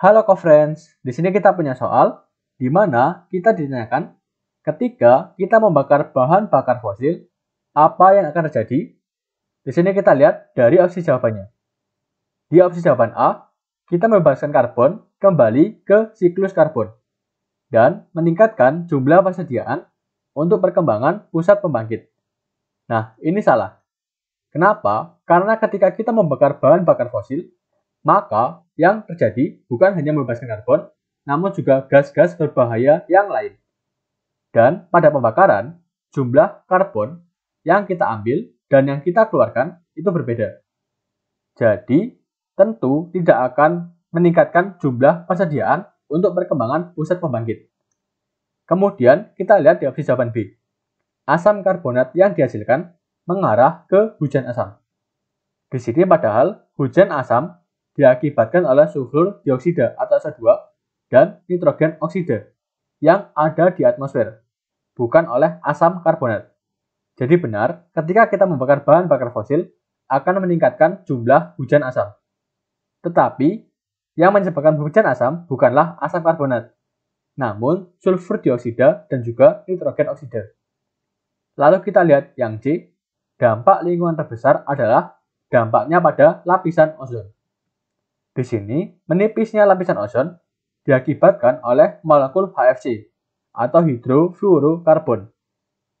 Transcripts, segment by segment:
Halo co-friends, di sini kita punya soal di mana kita ditanyakan ketika kita membakar bahan bakar fosil, apa yang akan terjadi? Di sini kita lihat dari opsi jawabannya. Di opsi jawaban A, kita membebaskan karbon kembali ke siklus karbon dan meningkatkan jumlah persediaan untuk perkembangan pusat pembangkit. Nah, ini salah. Kenapa? Karena ketika kita membakar bahan bakar fosil, maka yang terjadi bukan hanya membebaskan karbon, namun juga gas-gas berbahaya yang lain. Dan pada pembakaran, jumlah karbon yang kita ambil dan yang kita keluarkan itu berbeda. Jadi, tentu tidak akan meningkatkan jumlah persediaan untuk perkembangan pusat pembangkit. Kemudian, kita lihat di opsi jawaban B. Asam karbonat yang dihasilkan mengarah ke hujan asam. Di sini padahal hujan asam diakibatkan oleh sulfur dioksida atau SO2 dan nitrogen oksida yang ada di atmosfer, bukan oleh asam karbonat. Jadi benar, ketika kita membakar bahan bakar fosil, akan meningkatkan jumlah hujan asam. Tetapi, yang menyebabkan hujan asam bukanlah asam karbonat, namun sulfur dioksida dan juga nitrogen oksida. Lalu kita lihat yang C, dampak lingkungan terbesar adalah dampaknya pada lapisan ozon. Di sini, menipisnya lapisan ozon diakibatkan oleh molekul HFC atau hidrofluorokarbon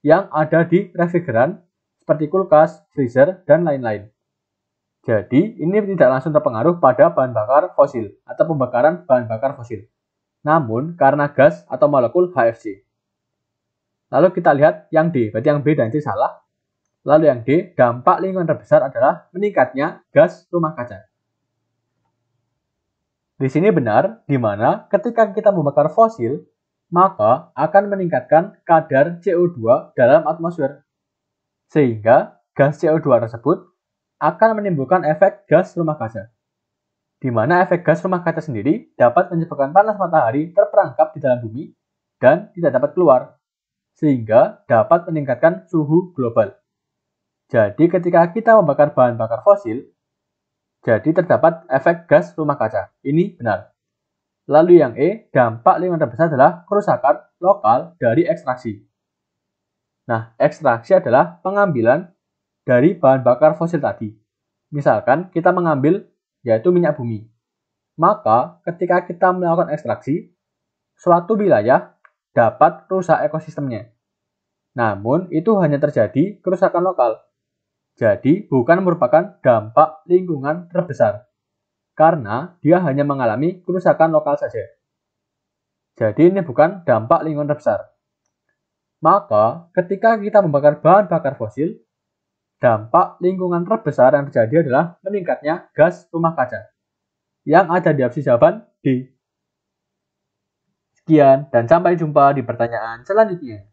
yang ada di refrigeran seperti kulkas, freezer, dan lain-lain. Jadi, ini tidak langsung terpengaruh pada bahan bakar fosil atau pembakaran bahan bakar fosil. Namun, karena gas atau molekul HFC. Lalu kita lihat yang D, berarti yang B dan C salah. Lalu yang D, dampak lingkungan terbesar adalah meningkatnya gas rumah kaca. Di sini benar, di mana ketika kita membakar fosil, maka akan meningkatkan kadar CO2 dalam atmosfer. Sehingga gas CO2 tersebut akan menimbulkan efek gas rumah kaca. Di mana efek gas rumah kaca sendiri dapat menyebabkan panas matahari terperangkap di dalam bumi dan tidak dapat keluar, sehingga dapat meningkatkan suhu global. Jadi ketika kita membakar bahan bakar fosil, jadi terdapat efek gas rumah kaca. Ini benar. Lalu yang E, dampak lingkungan terbesar adalah kerusakan lokal dari ekstraksi. Nah, ekstraksi adalah pengambilan dari bahan bakar fosil tadi. Misalkan kita mengambil yaitu minyak bumi. Maka ketika kita melakukan ekstraksi, suatu wilayah dapat rusak ekosistemnya. Namun, itu hanya terjadi kerusakan lokal, jadi bukan merupakan dampak lingkungan terbesar, karena dia hanya mengalami kerusakan lokal saja. Jadi ini bukan dampak lingkungan terbesar. Maka ketika kita membakar bahan bakar fosil, dampak lingkungan terbesar yang terjadi adalah meningkatnya gas rumah kaca yang ada di opsi jawaban D. Sekian dan sampai jumpa di pertanyaan selanjutnya.